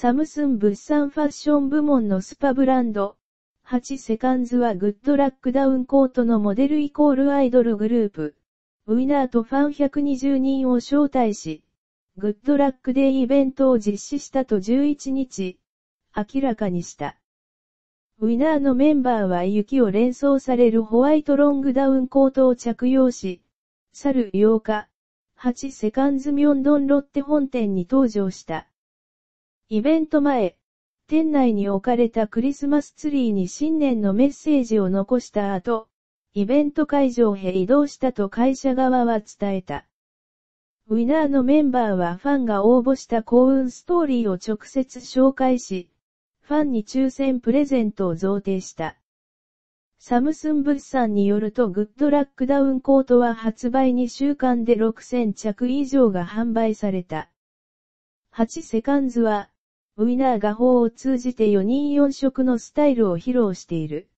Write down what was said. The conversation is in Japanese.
サムスン物産ファッション部門のスパブランド。8セカンズはグッドラックダウンコートのモデルイコールアイドルグループ。ウィナーとファン120人を招待し、グッドラックデイイベントを実施したと11日、明らかにした。ウィナーのメンバーは雪を連想されるホワイトロングダウンコートを着用し、去る8日、8セカンズミョンドンロッテ本店に登場した。イベント前、店内に置かれたクリスマスツリーに新年のメッセージを残した後、イベント会場へ移動したと会社側は伝えた。ウィナーのメンバーはファンが応募した幸運ストーリーを直接紹介し、ファンに抽選プレゼントを贈呈した。サムスン物産によるとグッドラックダウンコートは発売2週間で6000着以上が販売された。8セカンズは、ウィナーが法を通じて4人4色のスタイルを披露している。